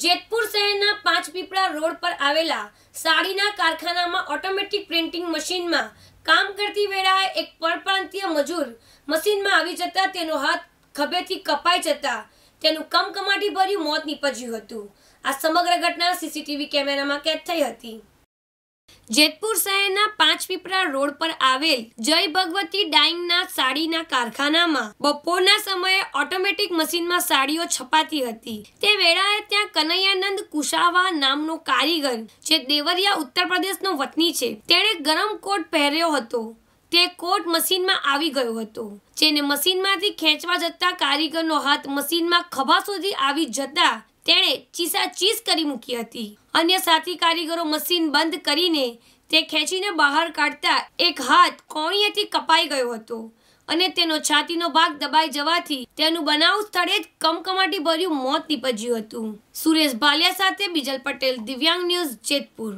જેતપુર શહેરના પાંચ પીપળા રોડ પર આવેલા સાડીના કારખાનામાં ઓટોમેટિક પ્રિન્ટિંગ મશીનમાં કામ કરતી વેળાએ એક પરપ્રાંતીય મજૂર મશીનમાં આવી જતા તેનો હાથ ખભેથી કપાઈ જતા તેનું કમકમાટી ભર્યું મોત નીપજ્યું હતું આ સમગ્ર ઘટના સીસીટીવી કેમેરામાં કેદ થઈ હતી જેતપુર શહેરના પાંચ પાંચપીપરા રોડ પર આવેલ જય ભગવતી ડાઈંગના સાડીના કારખાનામાં બપોરના સમયે ઓટોમેટિક મશીનમાં સાડીઓ છપાતી હતી તે વેળાએ ત્યાં કનૈયાનંદ કુશાવા નામનો કારીગર જે દેવરિયા ઉત્તર પ્રદેશનો વતની છે તેણે ગરમ કોટ પહેર્યો હતો તે કોટ મશીનમાં આવી ગયો હતો જેને મશીનમાંથી ખેંચવા જતા કારીગરનો હાથ મશીનમાં ખભા સુધી આવી જતા તેણે ચીસા ચીસાચીસ કરી મૂકી હતી અન્ય સાથી કારીગરો મશીન બંધ કરીને તે ખેંચીને બહાર કાઢતા એક હાથ કોણીએથી કપાઈ ગયો હતો અને તેનો છાતીનો ભાગ દબાઈ જવાથી તેનું બનાવ સ્થળે જ કમકમાટી ભર્યું મોત નીપજ્યું હતું સુરેશ ભાલિયા સાથે બિજલ પટેલ દિવ્યાંગ ન્યૂઝ જેતપુર